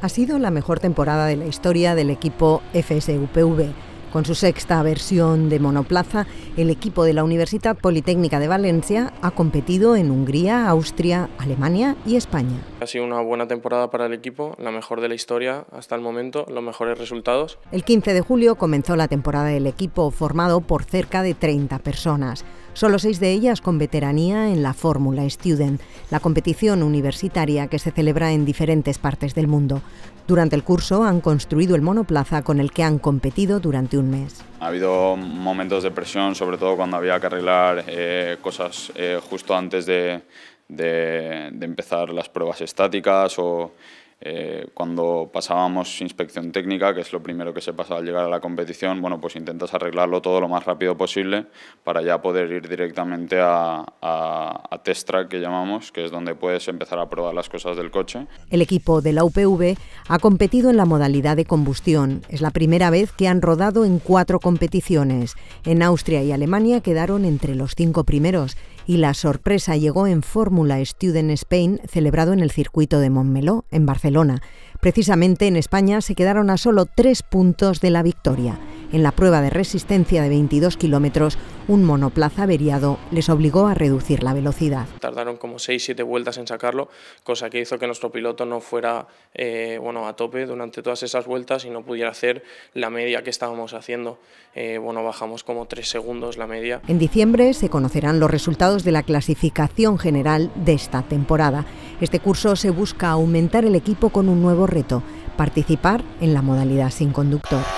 Ha sido la mejor temporada de la historia del equipo FSUPV. Con su sexta versión de monoplaza, el equipo de la Universidad Politécnica de Valencia ha competido en Hungría, Austria, Alemania y España. Ha sido una buena temporada para el equipo, la mejor de la historia hasta el momento, los mejores resultados. El 15 de julio comenzó la temporada del equipo formado por cerca de 30 personas, solo seis de ellas con veteranía en la Fórmula Student, la competición universitaria que se celebra en diferentes partes del mundo. Durante el curso han construido el monoplaza con el que han competido durante un mes. Ha habido momentos de presión, sobre todo cuando había que arreglar eh, cosas eh, justo antes de de, empezar las pruebas estáticas o eh, cuando pasábamos inspección técnica, que es lo primero que se pasa al llegar a la competición, bueno, pues intentas arreglarlo todo lo más rápido posible para ya poder ir directamente a, a, a test que llamamos, que es donde puedes empezar a probar las cosas del coche. El equipo de la UPV ha competido en la modalidad de combustión. Es la primera vez que han rodado en cuatro competiciones. En Austria y Alemania quedaron entre los cinco primeros y la sorpresa llegó en Fórmula Student Spain celebrado en el circuito de Montmeló, en Barcelona. Precisamente en España se quedaron a solo tres puntos de la victoria. En la prueba de resistencia de 22 kilómetros, un monoplaza averiado les obligó a reducir la velocidad. Tardaron como 6-7 vueltas en sacarlo, cosa que hizo que nuestro piloto no fuera eh, bueno, a tope durante todas esas vueltas y no pudiera hacer la media que estábamos haciendo. Eh, bueno, bajamos como 3 segundos la media. En diciembre se conocerán los resultados de la clasificación general de esta temporada. Este curso se busca aumentar el equipo con un nuevo reto, participar en la modalidad sin conductor.